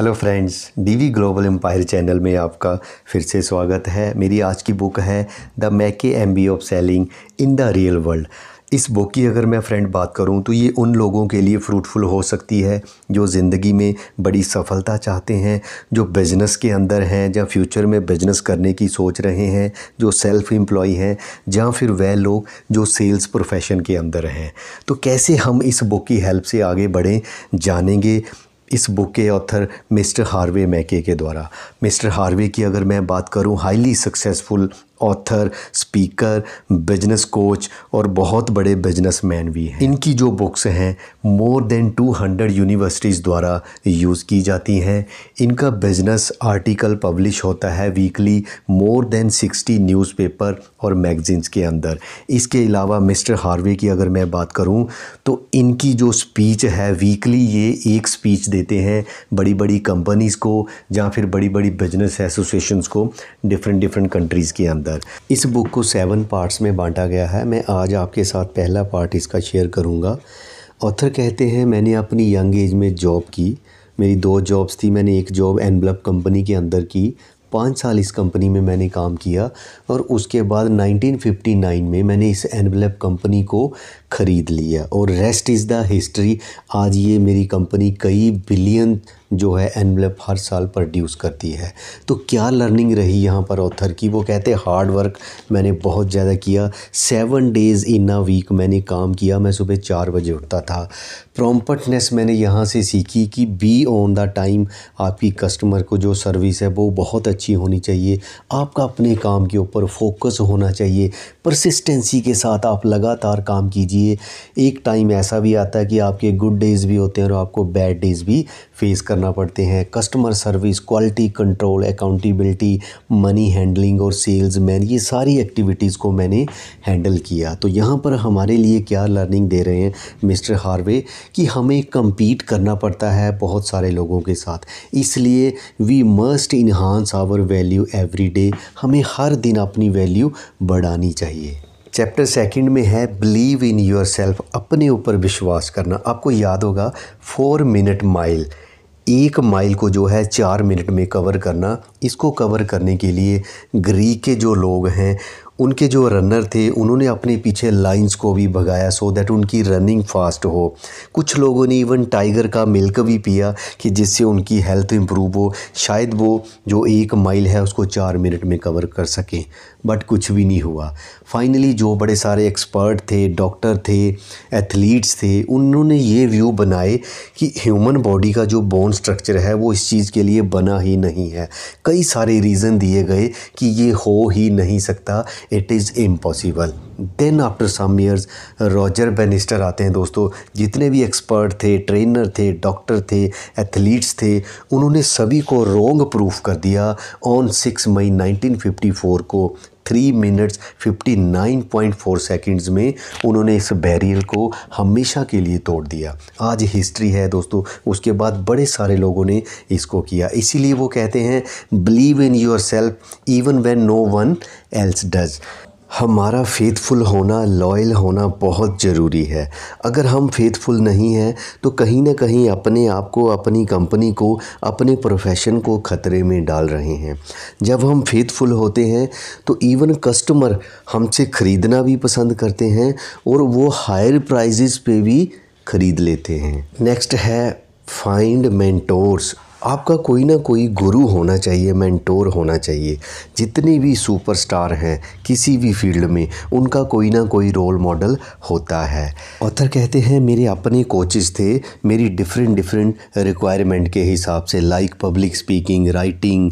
hello friends DV global empire channel में आपका फिर से स्वागत है मेरी आज की बुक है the Mackay M B of selling in the real world इस बुक की अगर मैं फ्रेंड बात करूं तो ये उन लोगों के लिए फ्रूटफुल हो सकती है जो ज़िंदगी में बड़ी सफलता चाहते हैं जो बिज़नेस के अंदर हैं या फ्यूचर में बिज़नेस करने की सोच रहे हैं जो सेल्फ़ एम्प्लॉय हैं या फिर वह लोग जो सेल्स प्रोफेशन के अंदर हैं तो कैसे हम इस बुक की हेल्प से आगे बढ़ें जानेंगे इस बुक के ऑथर मिस्टर हार्वे मैके के द्वारा मिस्टर हार्वे की अगर मैं बात करूं highly successful author speaker business coach और बहुत बड़े बिजनेसमैन भी हैं इनकी जो बुक्स हैं मोर देन 200 यूनिवर्सिटीज़ द्वारा यूज़ की जाती हैं इनका बिजनेस आर्टिकल पब्लिश होता है वीकली मोर देन 60 न्यूज़पेपर और मैगजीन्स के अंदर इसके अलावा मिस्टर हार्वे की अगर मैं बात करूं तो इनकी जो स्पीच है वीकली ये एक स्पीच देते हैं बड़ी बड़ी कंपनीज़ को या फिर बड़ी बड़ी बिजनेस एसोसिएशन को डिफरेंट डिफरेंट कंट्रीज़ के अंदर अंदर इस बुक को सेवन पार्ट्स में बांटा गया है मैं आज आपके साथ पहला पार्ट इसका शेयर करूँगा ऑथर कहते हैं मैंने अपनी यंग एज में जॉब की मेरी दो जॉब्स थी मैंने एक जॉब एनब्लब कंपनी के अंदर की पाँच साल इस कंपनी में मैंने काम किया और उसके बाद 1959 में मैंने इस एनवलप कंपनी को ख़रीद लिया और रेस्ट इज़ द हिस्ट्री आज ये मेरी कंपनी कई बिलियन जो है एनवलप हर साल प्रोड्यूस करती है तो क्या लर्निंग रही यहाँ पर ऑथर की वो कहते हैं हार्ड वर्क मैंने बहुत ज़्यादा किया seven days in a week मैंने काम किया मैं सुबह चार बजे उठता था प्रॉम्पटनेस मैंने यहाँ से सीखी कि बी ऑन द टाइम आपकी कस्टमर को जो सर्विस है वो बहुत अच्छी होनी चाहिए आपका अपने काम के ऊपर फोकस होना चाहिए परसिस्टेंसी के साथ आप लगातार काम कीजिए एक टाइम ऐसा भी आता है कि आपके गुड डेज़ भी होते हैं और आपको बैड डेज़ भी फेस कर करना पड़ते हैं customer service quality control accountability money handling और सेल्स मैन ये सारी एक्टिविटीज़ को मैंने हैंडल किया तो यहाँ पर हमारे लिए क्या लर्निंग दे रहे हैं मिस्टर हार्वे कि हमें कम्पीट करना पड़ता है बहुत सारे लोगों के साथ इसलिए we must enhance our value every day हमें हर दिन अपनी वैल्यू बढ़ानी चाहिए चैप्टर सेकंड में है बिलीव इन योर सेल्फ अपने ऊपर विश्वास करना आपको याद होगा फोर मिनट माइल एक माइल को जो है चार मिनट में कवर करना इसको कवर करने के लिए ग्रीक के जो लोग हैं उनके जो रनर थे उन्होंने अपने पीछे लाइंस को भी भगाया सो दैट उनकी रनिंग फास्ट हो कुछ लोगों ने इवन टाइगर का मिल्क भी पिया कि जिससे उनकी हेल्थ इम्प्रूव हो शायद वो जो एक माइल है उसको चार मिनट में कवर कर सकें बट कुछ भी नहीं हुआ फाइनली जो बड़े सारे एक्सपर्ट थे डॉक्टर थे एथलीट्स थे उन्होंने ये व्यू बनाए कि ह्यूमन बॉडी का जो बोन स्ट्रक्चर है वो इस चीज़ के लिए बना ही नहीं है कई सारे रीज़न दिए गए कि ये हो ही नहीं सकता it is impossible then after some years Roger Bannister आते हैं दोस्तों जितने भी एक्सपर्ट थे ट्रेनर थे डॉक्टर थे एथलीट्स थे उन्होंने सभी को रोंग प्रूफ कर दिया ऑन सिक्स मई 1954 को three minutes fifty nine point four seconds में उन्होंने इस बैरियर को हमेशा के लिए तोड़ दिया आज हिस्ट्री है दोस्तों उसके बाद बड़े सारे लोगों ने इसको किया इसीलिए वो कहते हैं believe in yourself even when no one else does हमारा फेथफुल होना लॉयल होना बहुत ज़रूरी है अगर हम फेथफुल नहीं हैं तो कहीं ना कहीं अपने आप को अपनी कंपनी को अपने प्रोफेशन को ख़तरे में डाल रहे हैं जब हम फेथफुल होते हैं तो इवन कस्टमर हमसे ख़रीदना भी पसंद करते हैं और वो हायर प्राइजेस पे भी ख़रीद लेते हैं नेक्स्ट है फाइंड मेंटोर्स आपका कोई ना कोई गुरु होना चाहिए मेंटोर होना चाहिए जितने भी सुपरस्टार हैं किसी भी फील्ड में उनका कोई ना कोई रोल मॉडल होता है ऑथर कहते हैं मेरे अपने कोचेस थे मेरी डिफरेंट डिफरेंट रिक्वायरमेंट के हिसाब से like public speaking writing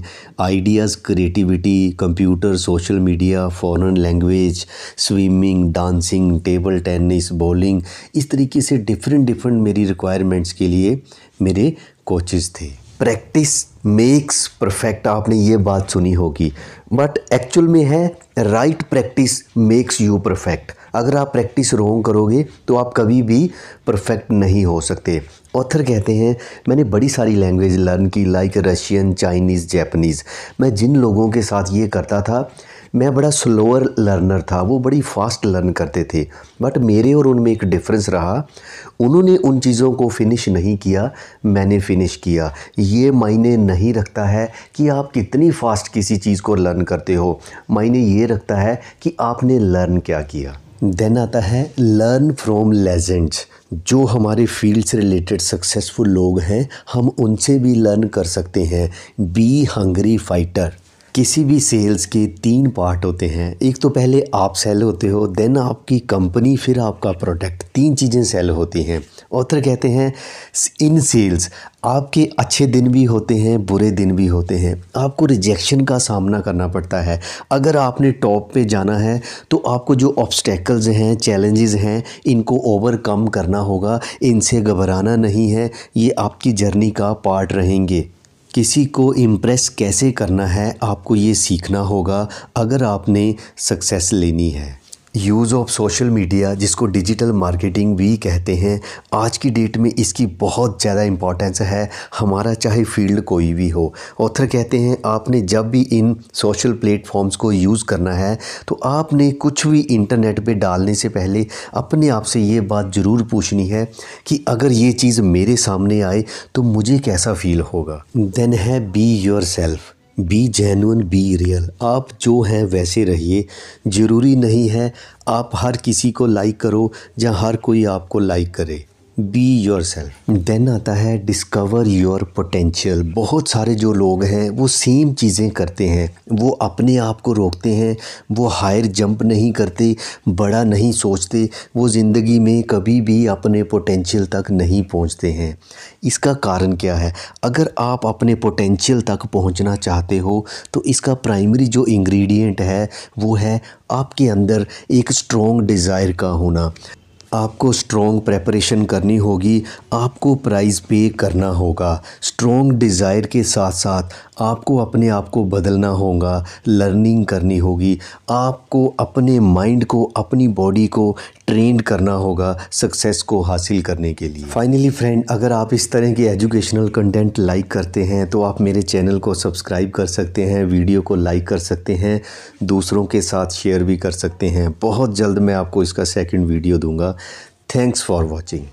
ideas creativity computer social media foreign language swimming dancing table tennis bowling इस तरीके से डिफरेंट डिफरेंट मेरी रिक्वायरमेंट्स के लिए मेरे कोचेज थे प्रैक्टिस मेक्स परफेक्ट आपने ये बात सुनी होगी बट एक्चुअल में है right practice makes you perfect अगर आप प्रैक्टिस रोंग करोगे तो आप कभी भी परफेक्ट नहीं हो सकते ऑथर कहते हैं मैंने बड़ी सारी लैंग्वेज लर्न की लाइक रशियन चाइनीज़ जैपनीज़ मैं जिन लोगों के साथ ये करता था मैं बड़ा स्लोअर लर्नर था वो बड़ी फास्ट लर्न करते थे बट मेरे और उनमें एक डिफरेंस रहा उन्होंने उन चीज़ों को फिनिश नहीं किया मैंने फिनिश किया ये मायने नहीं रखता है कि आप कितनी फास्ट किसी चीज़ को लर्न करते हो मायने ये रखता है कि आपने लर्न क्या किया देन आता है लर्न फ्रॉम लेजेंड्स जो हमारे फील्ड से रिलेटेड सक्सेसफुल लोग हैं हम उनसे भी लर्न कर सकते हैं बी हंगरी फाइटर किसी भी सेल्स के तीन पार्ट होते हैं एक तो पहले आप सेल होते हो देन आपकी कंपनी फिर आपका प्रोडक्ट तीन चीज़ें सेल होती हैं ऑथर कहते हैं इन सेल्स आपके अच्छे दिन भी होते हैं बुरे दिन भी होते हैं आपको रिजेक्शन का सामना करना पड़ता है अगर आपने टॉप पे जाना है तो आपको जो ऑब्स्टेकल्स हैं चैलेंजेस हैं इनको ओवरकम करना होगा इनसे घबराना नहीं है ये आपकी जर्नी का पार्ट रहेंगे किसी को इम्प्रेस कैसे करना है आपको ये सीखना होगा अगर आपने सक्सेस लेनी है यूज़ ऑफ सोशल मीडिया जिसको डिजिटल मार्केटिंग भी कहते हैं आज की डेट में इसकी बहुत ज़्यादा इम्पॉर्टेंस है हमारा चाहे फील्ड कोई भी हो ऑथर कहते हैं आपने जब भी इन सोशल प्लेटफॉर्म्स को यूज़ करना है तो आपने कुछ भी इंटरनेट पे डालने से पहले अपने आप से ये बात ज़रूर पूछनी है कि अगर ये चीज़ मेरे सामने आए तो मुझे कैसा फ़ील होगा देन है be yourself be genuine be real आप जो हैं वैसे रहिए ज़रूरी नहीं है आप हर किसी को लाइक करो या हर कोई आपको लाइक करे बी योर सेल्फ देन आता है डिस्कवर योर पोटेंशियल बहुत सारे जो लोग हैं वो सेम चीज़ें करते हैं वो अपने आप को रोकते हैं वो हायर जंप नहीं करते बड़ा नहीं सोचते वो ज़िंदगी में कभी भी अपने पोटेंशियल तक नहीं पहुंचते हैं इसका कारण क्या है अगर आप अपने पोटेंशियल तक पहुंचना चाहते हो तो इसका प्राइमरी जो इंग्रेडिएंट है वो है आपके अंदर एक स्ट्रॉन्ग डिज़ायर का होना आपको स्ट्रॉन्ग प्रेपरेशन करनी होगी आपको प्राइस पे करना होगा स्ट्रॉन्ग डिज़ायर के साथ साथ आपको अपने आप को बदलना होगा लर्निंग करनी होगी आपको अपने माइंड को अपनी बॉडी को ट्रेंड करना होगा सक्सेस को हासिल करने के लिए फाइनली फ्रेंड अगर आप इस तरह के एजुकेशनल कंटेंट लाइक करते हैं तो आप मेरे चैनल को सब्सक्राइब कर सकते हैं वीडियो को लाइक कर सकते हैं दूसरों के साथ शेयर भी कर सकते हैं बहुत जल्द मैं आपको इसका सेकेंड वीडियो दूंगा थैंक्स फॉर वॉचिंग